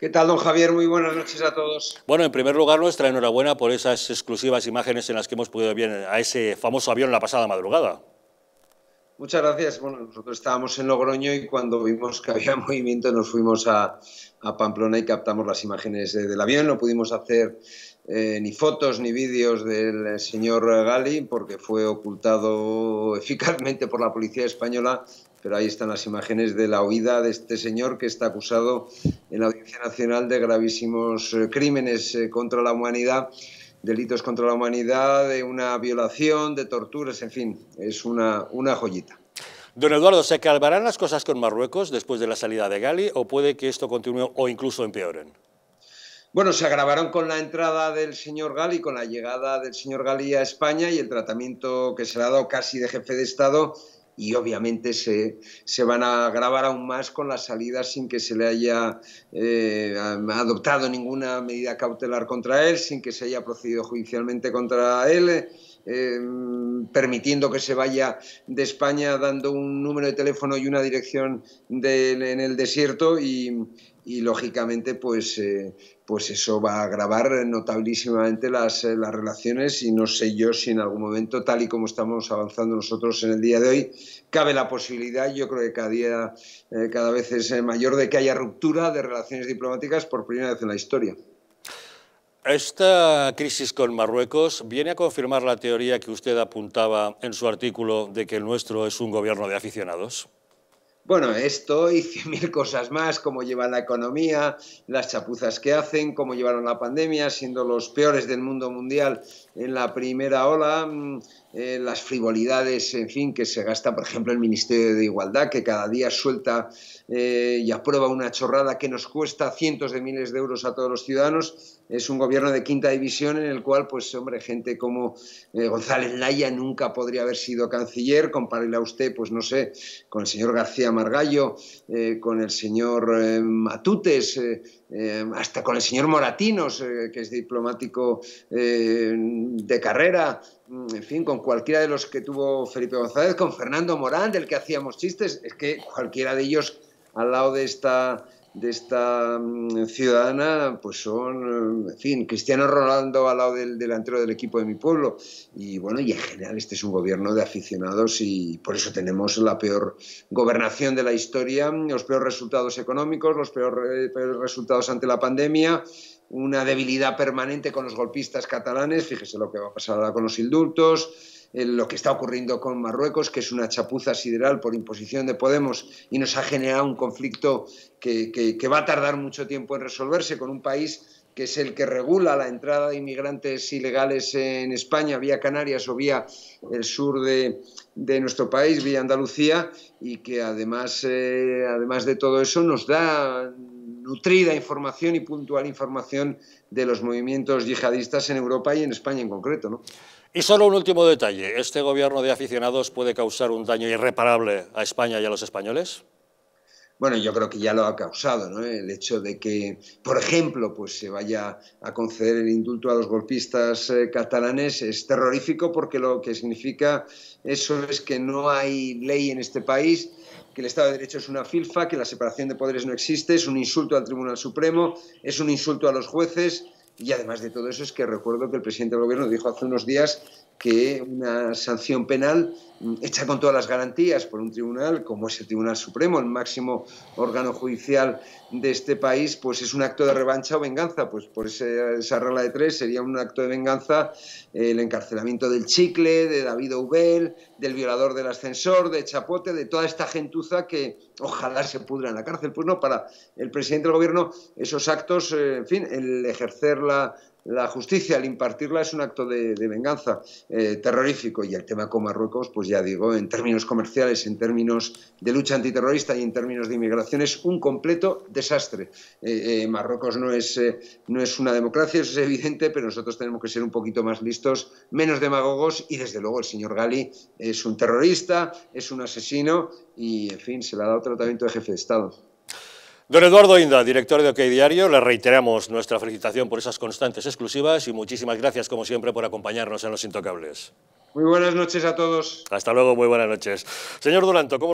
¿Qué tal, don Javier? Muy buenas noches a todos. Bueno, en primer lugar, nuestra enhorabuena por esas exclusivas imágenes en las que hemos podido ver a ese famoso avión la pasada madrugada. Muchas gracias. Bueno, nosotros estábamos en Logroño y cuando vimos que había movimiento nos fuimos a, Pamplona y captamos las imágenes del avión. No pudimos hacer eh, ni fotos ni vídeos del eh, señor Gali porque fue ocultado eficazmente por la policía española pero ahí están las imágenes de la huida de este señor que está acusado en la Audiencia Nacional de gravísimos eh, crímenes eh, contra la humanidad, delitos contra la humanidad, de una violación, de torturas, en fin, es una, una joyita. Don Eduardo, ¿se calmarán las cosas con Marruecos después de la salida de Gali o puede que esto continúe o incluso empeoren? Bueno, se agravaron con la entrada del señor Gali, con la llegada del señor Gali a España y el tratamiento que se le ha dado casi de jefe de Estado y obviamente se, se van a agravar aún más con la salida sin que se le haya eh, adoptado ninguna medida cautelar contra él, sin que se haya procedido judicialmente contra él. Eh, em, permitiendo que se vaya de España dando un número de teléfono y una dirección en el desierto y, y lógicamente pues, eh, pues eso va a agravar notabilísimamente eh, las, relaciones y no sé yo si en algún momento, tal y como estamos avanzando nosotros en el día de hoy, cabe la posibilidad, yo creo que cada día eh, cada vez es mayor, de que haya ruptura de relaciones diplomáticas por primera vez en la historia. Esta crisis con Marruecos viene a confirmar la teoría que usted apuntaba en su artículo de que el nuestro es un gobierno de aficionados. Bueno, esto y cien mil cosas más, cómo lleva la economía, las chapuzas que hacen, cómo llevaron la pandemia, siendo los peores del mundo mundial en la primera ola, mm, eh, las frivolidades, en fin, que se gasta, por ejemplo, el Ministerio de Igualdad, que cada día suelta eh, y aprueba una chorrada que nos cuesta cientos de miles de euros a todos los ciudadanos, es un gobierno de quinta división en el cual, pues, hombre, gente como eh, González Laya nunca podría haber sido canciller, a usted, pues, no sé, con el señor García Margallo, eh, con el señor eh, Matutes, eh, hasta con el señor Moratinos, que es diplomático de carrera, mm, en fin, con cualquiera de los que tuvo Felipe González, con Fernando Morán, del que hacíamos chistes, es que cualquiera de ellos al lado de esta de esta mm, ciudadana, pues son, eh, en fin, Cristiano Ronaldo al lado del delantero del equipo de mi pueblo. Y bueno, y en general este es un gobierno de aficionados y por eso tenemos la peor gobernación de la historia, los peores resultados económicos, los peores, eh, peores resultados ante la pandemia, una debilidad permanente con los golpistas catalanes, fíjese lo que va a pasar ahora con los indultos, eh, lo que está ocurriendo con Marruecos, que es una chapuza sideral por imposición de Podemos y nos ha generado un conflicto que, va a tardar mucho tiempo en resolverse con un país que es el que regula la entrada de inmigrantes ilegales en España vía Canarias o vía el sur de, nuestro país, vía Andalucía, y que además, eh, además de todo eso nos da, nutrida información y puntual información de los movimientos yihadistas en Europa y en España en concreto. Y solo un último detalle, ¿este gobierno de aficionados puede causar un daño irreparable a España y a los españoles? bueno, yo creo que ya lo ha causado, ¿no? El hecho de que, por ejemplo, pues se vaya a conceder el indulto a los golpistas eh, catalanes es terrorífico porque lo que significa eso es que no hay ley en este país, que el Estado de Derecho es una filfa, que la separación de poderes no existe, es un insulto al Tribunal Supremo, es un insulto a los jueces. Y además de todo eso es que recuerdo que el presidente del gobierno dijo hace unos días que una sanción penal mm, hecha con todas las garantías por un tribunal como es el Tribunal Supremo, el máximo órgano judicial de este país, pues es un acto de revancha o venganza. Pues por esa regla de tres sería un acto de venganza eh, el encarcelamiento del chicle, de David Ubel, del violador del ascensor, de Chapote, de toda esta gentuza que ojalá se pudra en la cárcel. Pues no, para el presidente del gobierno esos actos, eh, en fin, el ejercer la la justicia al impartirla es un acto de, venganza eh, terrorífico y el tema con Marruecos, pues ya digo, en términos comerciales, en términos de lucha antiterrorista y en términos de inmigración es un completo desastre. Eh, eh, Marruecos no es, no es una democracia, eso es evidente, pero nosotros tenemos que ser un poquito más listos, menos demagogos y desde luego el señor Gali es un terrorista, es un asesino y, en fin, se le ha dado tratamiento de jefe de Estado. Don Eduardo Inda, director de OK Diario, le reiteramos nuestra felicitación por esas constantes exclusivas y muchísimas gracias, como siempre, por acompañarnos en Los Intocables. Muy buenas noches a todos. Hasta luego, muy buenas noches. Señor Duranto,